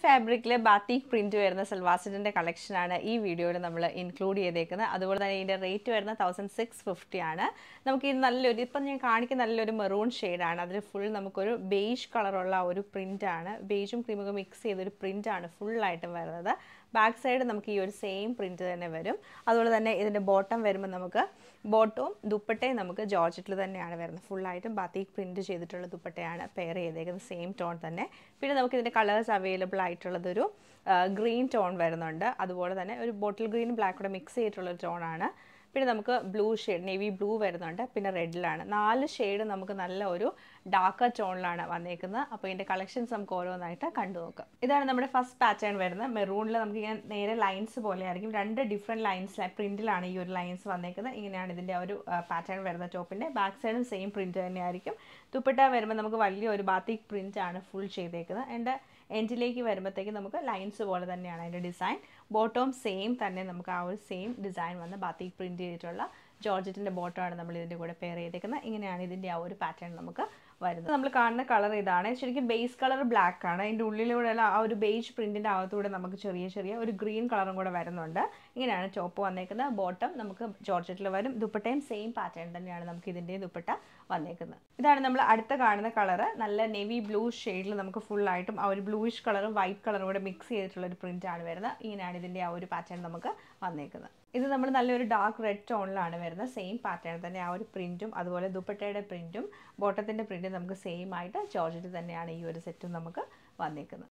ഫാബ്രിക്കിലെ batik print വരുന്ന സൽവാസിറ്റിൻ്റെ കളക്ഷനാണ് ഈ വീഡിയോയിൽ നമ്മൾ ഇൻക്ലൂഡ് ചെയ്തേക്കുന്നത് അതുപോലെ തന്നെ ഇതിൻ്റെ റേറ്റ് വരുന്ന തൗസൻഡ് സിക്സ് ഫിഫ്റ്റി ആണ് നമുക്ക് ഇത് നല്ലൊരു ഇപ്പം ഞാൻ കാണിക്കുന്ന നല്ലൊരു മെറൂൺ ഷെയ്ഡാണ് അതിൽ ഫുൾ നമുക്കൊരു ബേജ് കളറുള്ള ഒരു ആണ് ബേജും ക്രീമൊക്കെ മിക്സ് ചെയ്തൊരു ഫുൾ ഫുള്ളായിട്ടും വരുന്നത് ബാക്ക് സൈഡ് നമുക്ക് ഈ ഒരു സെയിം പ്രിൻറ്റ് തന്നെ വരും അതുപോലെ തന്നെ ഇതിൻ്റെ ബോട്ടം വരുമ്പോൾ നമുക്ക് ബോട്ടവും ദുപ്പട്ടയും നമുക്ക് ജോർജറ്റിൽ തന്നെയാണ് വരുന്നത് ഫുള്ളായിട്ടും ബത്തീക്ക് പ്രിൻറ്റ് ചെയ്തിട്ടുള്ള ദുപ്പട്ടയാണ് പെയർ ചെയ്തേക്കുന്നത് സെയിം ടോൺ തന്നെ പിന്നെ നമുക്ക് ഇതിൻ്റെ കളേഴ്സ് അവൈലബിൾ ആയിട്ടുള്ളതൊരു ഗ്രീൻ ടോൺ വരുന്നുണ്ട് അതുപോലെ തന്നെ ഒരു ബോട്ടിൽ ഗ്രീനും കൂടെ മിക്സ് ചെയ്തിട്ടുള്ള ടോണാണ് പിന്നെ നമുക്ക് ബ്ലൂ ഷെയ്ഡ് നേവി ബ്ലൂ വരുന്നുണ്ട് പിന്നെ റെഡിലാണ് നാല് ഷെയ്ഡ് നമുക്ക് നല്ല ഒരു ഡാർക്കർ ടോണിലാണ് വന്നേക്കുന്നത് അപ്പോൾ ഇതിൻ്റെ കളക്ഷൻസ് നമുക്ക് ഓരോന്നായിട്ട് കണ്ടു നോക്കാം ഇതാണ് നമ്മുടെ ഫസ്റ്റ് പാറ്റേൺ വരുന്നത് മെറൂണിൽ നമുക്ക് ഇങ്ങനെ നേരെ ലൈൻസ് പോലെ ആയിരിക്കും രണ്ട് ഡിഫറെൻറ്റ് ലൈൻസ് പ്രിൻറ്റിലാണ് ഈ ഒരു ലൈൻസ് വന്നേക്കുന്നത് ഇങ്ങനെയാണ് ഇതിൻ്റെ ഒരു പാറ്റേൺ വരുന്നത് ടോപ്പിൻ്റെ ബാക്ക് സൈഡും സെയിം പ്രിൻറ്റ് തന്നെയായിരിക്കും തുപ്പിട്ട വരുമ്പോൾ നമുക്ക് വലിയ വലിയൊരു ബാത്തിക് പ്രിൻറ്റാണ് ഫുൾ ചെയ്തേക്കുന്നത് എൻ്റെ എൻഡിലേക്ക് വരുമ്പോഴത്തേക്ക് നമുക്ക് ലൈൻസ് പോലെ തന്നെയാണ് അതിൻ്റെ ഡിസൈൻ ബോട്ടോം സെയിം തന്നെ നമുക്ക് ആ ഒരു സെയിം ഡിസൈൻ വന്ന് ബാത്തിക് പ്രിൻറ്റ് ചെയ്തിട്ടുള്ള ജോർജറ്റിൻ്റെ ബോട്ടമാണ് നമ്മൾ ഇതിൻ്റെ കൂടെ പെയർ ചെയ്തേക്കുന്നത് ഇങ്ങനെയാണ് ഇതിൻ്റെ ആ ഒരു പാറ്റേൺ നമുക്ക് വരുന്നത് നമ്മൾ കാണുന്ന കളർ ഇതാണ് ശരിക്കും ബേസ് കളർ ബ്ലാക്ക് ആണ് അതിൻ്റെ ഉള്ളിലൂടെയുള്ള ആ ഒരു ബേജ് പ്രിൻറ്റിൻ്റെ അകത്തൂടെ നമുക്ക് ചെറിയ ചെറിയ ഒരു ഗ്രീൻ കളറും കൂടെ വരുന്നുണ്ട് ഇങ്ങനെയാണ് ടോപ്പ് വന്നേക്കുന്നത് ബോട്ടം നമുക്ക് ജോർജറ്റിൽ വരും ദുപ്പട്ടയും സെയിം പാറ്റേൺ തന്നെയാണ് നമുക്ക് ഇതിൻ്റെ ദുപ്പട്ട വന്നേക്കുന്നത് ഇതാണ് നമ്മൾ അടുത്ത കാണുന്ന കളർ നല്ല നെവി ബ്ലൂ ഷെയ്ഡിൽ നമുക്ക് ഫുള്ളായിട്ടും ആ ഒരു ബ്ലൂയിഷ് കളറും വൈറ്റ് കളറും കൂടെ മിക്സ് ചെയ്തിട്ടുള്ള ഒരു പ്രിൻ്റാണ് വരുന്നത് ഇങ്ങനെയാണ് ഇതിൻ്റെ ആ ഒരു പാറ്റേൺ നമുക്ക് വന്നേക്കുന്നത് ഇത് നമ്മൾ നല്ലൊരു ഡാർക്ക് റെഡ് ടോണിലാണ് വരുന്നത് സെയിം പാറ്റേൺ തന്നെ ആ ഒരു പ്രിൻറ്റും അതുപോലെ ദുപ്പട്ടയുടെ പ്രിൻറ്റും ബോട്ടത്തിൻ്റെ പ്രിൻറ്റും നമുക്ക് സെയിം ആയിട്ട് ജോർജറ്റ് തന്നെയാണ് ഈ ഒരു സെറ്റും നമുക്ക് വന്നിരിക്കുന്നത്